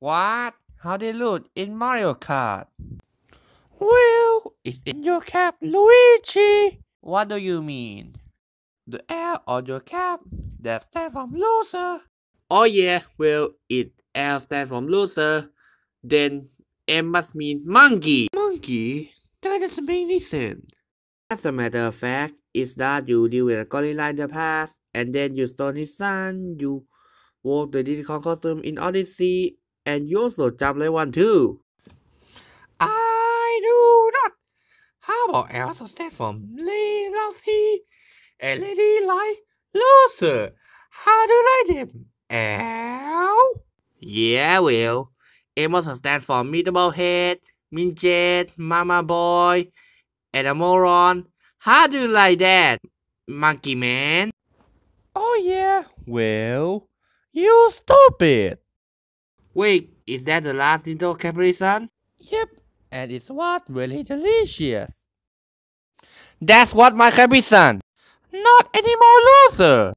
What? How they look in Mario Kart? Well, it's in your cap, Luigi. What do you mean? The L on your cap, that stands from loser. Oh yeah, well, it L stands from loser. Then M must mean monkey. Monkey? That doesn't make any sense. As a matter of fact, it's that you deal with a gorilla in the past, and then you stole his son, you wore the Diddy Kong costume in Odyssey, and you also jump level 1 too. I do not. How about I also step from Lucy and Lady like Loser? How do you like them? Ow? Yeah, well, it must stand for Meatable Head, Minjet, Mama Boy, and a moron. How do you like that, Monkey Man? Oh yeah, well, you stupid. Wait, is that the last little capri sun? Yep, and it's what really delicious. That's what my capri sun. Not anymore, loser!